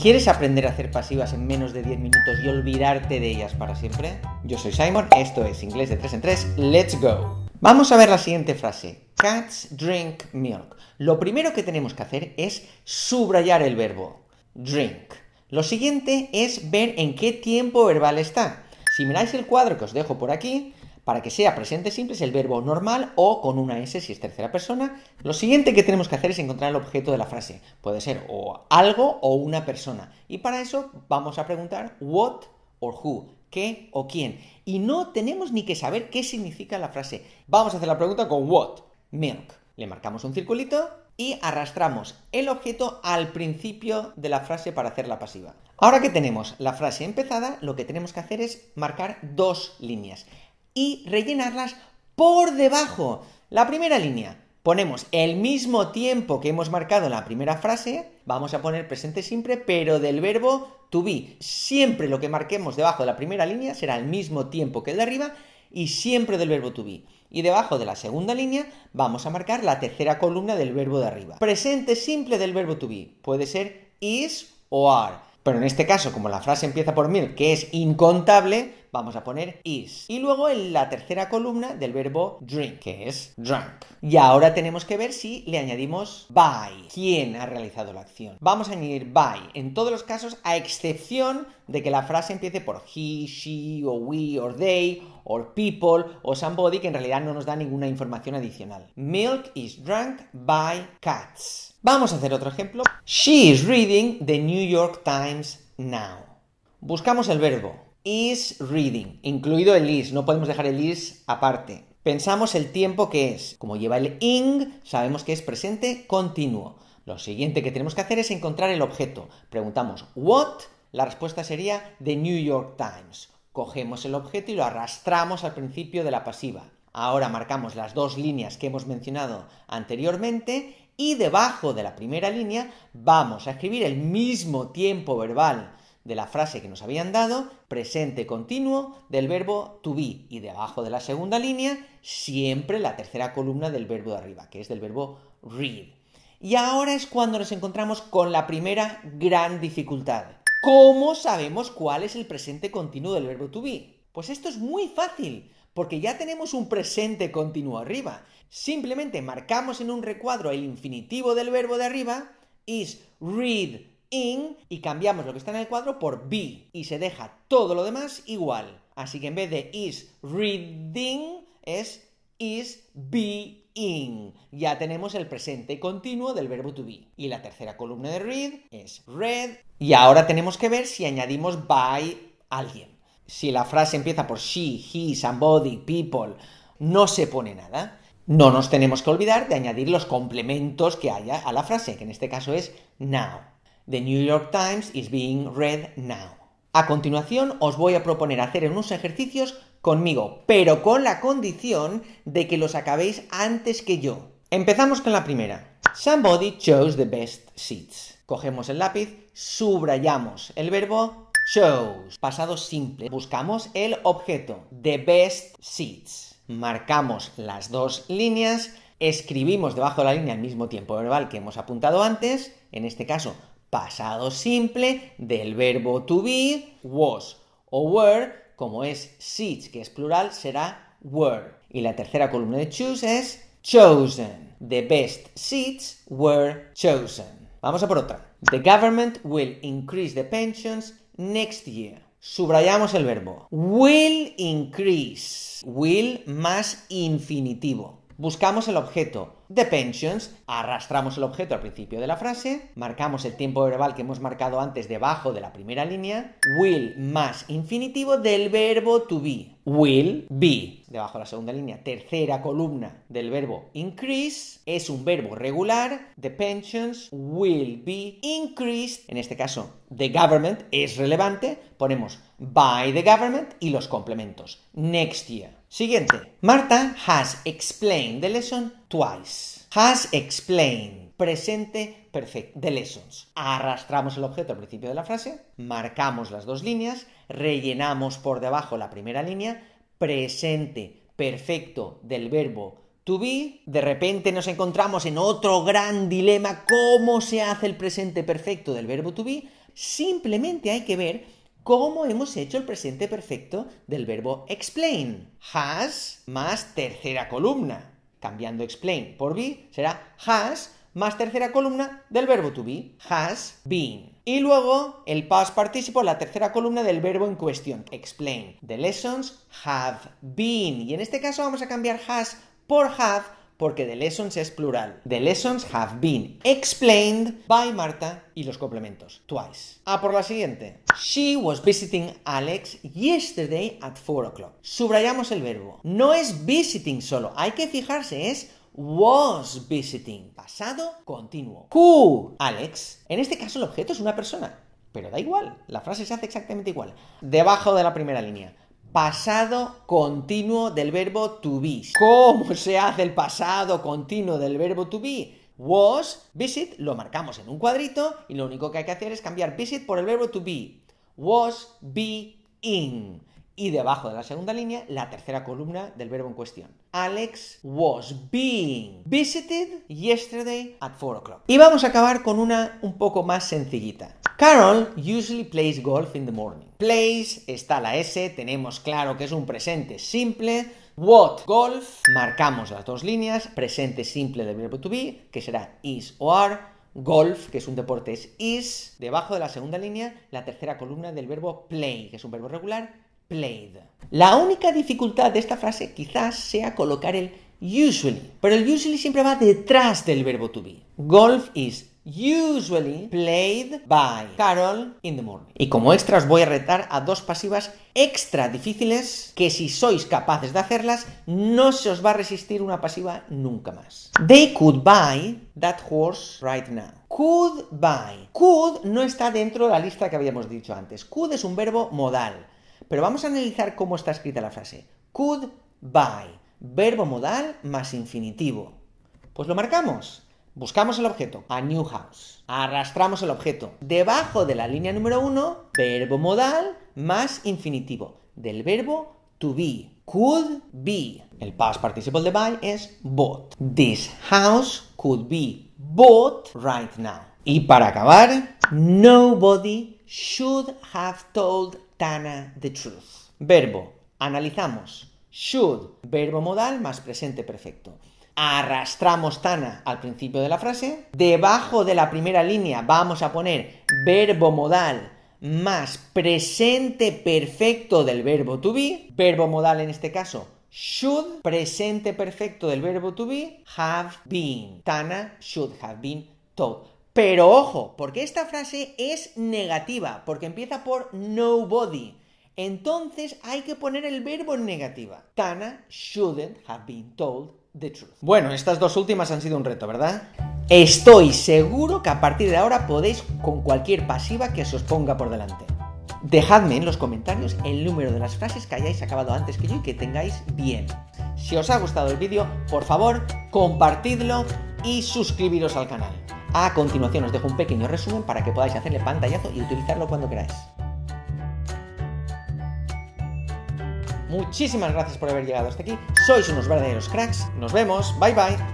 ¿Quieres aprender a hacer pasivas en menos de 10 minutos y olvidarte de ellas para siempre? Yo soy Simon, esto es Inglés de 3 en 3, let's go. Vamos a ver la siguiente frase. Cats drink milk. Lo primero que tenemos que hacer es subrayar el verbo drink. Lo siguiente es ver en qué tiempo verbal está. Si miráis el cuadro que os dejo por aquí, para que sea presente simple es el verbo normal o con una S si es tercera persona. Lo siguiente que tenemos que hacer es encontrar el objeto de la frase. Puede ser o algo o una persona. Y para eso vamos a preguntar what or who, qué o quién. Y no tenemos ni que saber qué significa la frase. Vamos a hacer la pregunta con what, milk. Le marcamos un circulito y arrastramos el objeto al principio de la frase para hacerla pasiva. Ahora que tenemos la frase empezada, lo que tenemos que hacer es marcar dos líneas y rellenarlas por debajo. La primera línea, ponemos el mismo tiempo que hemos marcado en la primera frase, vamos a poner presente simple, pero del verbo to be. Siempre lo que marquemos debajo de la primera línea será el mismo tiempo que el de arriba y siempre del verbo to be. Y debajo de la segunda línea vamos a marcar la tercera columna del verbo de arriba. Presente simple del verbo to be. Puede ser is o are. Pero en este caso, como la frase empieza por mil, que es incontable, vamos a poner is. Y luego en la tercera columna del verbo drink, que es drunk. Y ahora tenemos que ver si le añadimos by, quién ha realizado la acción. Vamos a añadir by en todos los casos, a excepción de que la frase empiece por he, she, o we, or they, or people o somebody que en realidad no nos da ninguna información adicional. Milk is drunk by cats. Vamos a hacer otro ejemplo. She is reading the New York Times now. Buscamos el verbo is reading, incluido el is, no podemos dejar el is aparte. Pensamos el tiempo que es. Como lleva el ing, sabemos que es presente continuo. Lo siguiente que tenemos que hacer es encontrar el objeto. Preguntamos what, la respuesta sería The New York Times. Cogemos el objeto y lo arrastramos al principio de la pasiva. Ahora marcamos las dos líneas que hemos mencionado anteriormente y debajo de la primera línea vamos a escribir el mismo tiempo verbal de la frase que nos habían dado, presente continuo del verbo to be y debajo de la segunda línea siempre la tercera columna del verbo de arriba, que es del verbo read. Y ahora es cuando nos encontramos con la primera gran dificultad. ¿Cómo sabemos cuál es el presente continuo del verbo to be? Pues esto es muy fácil, porque ya tenemos un presente continuo arriba. Simplemente marcamos en un recuadro el infinitivo del verbo de arriba, is read in, y cambiamos lo que está en el cuadro por be, y se deja todo lo demás igual. Así que en vez de is reading, es is be in. Ya tenemos el presente continuo del verbo to be. Y la tercera columna de read es read. Y ahora tenemos que ver si añadimos by alguien. Si la frase empieza por she, he, somebody, people, no se pone nada. No nos tenemos que olvidar de añadir los complementos que haya a la frase, que en este caso es now. The New York Times is being read now. A continuación os voy a proponer hacer en unos ejercicios conmigo, pero con la condición de que los acabéis antes que yo. Empezamos con la primera. Somebody chose the best seats. Cogemos el lápiz, subrayamos el verbo chose. Pasado simple. Buscamos el objeto. The best seats. Marcamos las dos líneas. Escribimos debajo de la línea al mismo tiempo verbal que hemos apuntado antes. En este caso, pasado simple del verbo to be, was o were como es seats, que es plural, será were. Y la tercera columna de choose es chosen. The best seats were chosen. Vamos a por otra. The government will increase the pensions next year. Subrayamos el verbo. Will increase. Will más infinitivo. Buscamos el objeto the pensions, arrastramos el objeto al principio de la frase, marcamos el tiempo verbal que hemos marcado antes debajo de la primera línea, will más infinitivo del verbo to be, will be. Debajo de la segunda línea, tercera columna del verbo increase, es un verbo regular, the pensions will be increased, en este caso the government es relevante, ponemos by the government y los complementos, next year. Siguiente, Marta has explained the lesson twice. Has explained. Presente perfecto. The lessons. Arrastramos el objeto al principio de la frase, marcamos las dos líneas, rellenamos por debajo la primera línea, presente perfecto del verbo to be. De repente nos encontramos en otro gran dilema, cómo se hace el presente perfecto del verbo to be. Simplemente hay que ver cómo hemos hecho el presente perfecto del verbo explain. Has más tercera columna cambiando explain por be, será has más tercera columna del verbo to be, has been. Y luego el past participo, la tercera columna del verbo en cuestión, explain. The lessons have been. Y en este caso vamos a cambiar has por have porque the lessons es plural. The lessons have been explained by Marta y los complementos. Twice. A ah, por la siguiente. She was visiting Alex yesterday at 4 o'clock. Subrayamos el verbo. No es visiting solo, hay que fijarse, es was visiting. Pasado continuo. Q, Alex. En este caso el objeto es una persona. Pero da igual, la frase se hace exactamente igual. Debajo de la primera línea pasado continuo del verbo to be. ¿Cómo se hace el pasado continuo del verbo to be? Was, visit, lo marcamos en un cuadrito y lo único que hay que hacer es cambiar visit por el verbo to be. Was, be, in. Y debajo de la segunda línea, la tercera columna del verbo en cuestión. Alex was being visited yesterday at 4 o'clock. Y vamos a acabar con una un poco más sencillita. Carol usually plays golf in the morning. Plays, está la S, tenemos claro que es un presente simple. What, golf, marcamos las dos líneas, presente simple del verbo to be, que será is o are. Golf, que es un deporte, es is. Debajo de la segunda línea, la tercera columna del verbo play, que es un verbo regular, played. La única dificultad de esta frase quizás sea colocar el usually, pero el usually siempre va detrás del verbo to be. Golf is usually played by Carol in the morning. Y como extra os voy a retar a dos pasivas extra difíciles que si sois capaces de hacerlas no se os va a resistir una pasiva nunca más. They could buy that horse right now. Could buy. Could no está dentro de la lista que habíamos dicho antes. Could es un verbo modal. Pero vamos a analizar cómo está escrita la frase. Could buy. Verbo modal más infinitivo. Pues lo marcamos. Buscamos el objeto, a new house. Arrastramos el objeto. Debajo de la línea número 1, verbo modal más infinitivo del verbo to be. Could be. El past participle de by es bought. This house could be bought right now. Y para acabar, nobody should have told Tana the truth. Verbo. Analizamos. Should, verbo modal más presente perfecto arrastramos Tana al principio de la frase. Debajo de la primera línea vamos a poner verbo modal más presente perfecto del verbo to be. Verbo modal en este caso should, presente perfecto del verbo to be, have been. Tana should have been TOLD. Pero ojo, porque esta frase es negativa, porque empieza por nobody. Entonces hay que poner el verbo en negativa. Tana shouldn't have been told bueno, estas dos últimas han sido un reto, ¿verdad? Estoy seguro que a partir de ahora podéis con cualquier pasiva que se os ponga por delante. Dejadme en los comentarios el número de las frases que hayáis acabado antes que yo y que tengáis bien. Si os ha gustado el vídeo, por favor, compartidlo y suscribiros al canal. A continuación os dejo un pequeño resumen para que podáis hacerle pantallazo y utilizarlo cuando queráis. Muchísimas gracias por haber llegado hasta aquí. Sois unos verdaderos cracks. Nos vemos. Bye bye.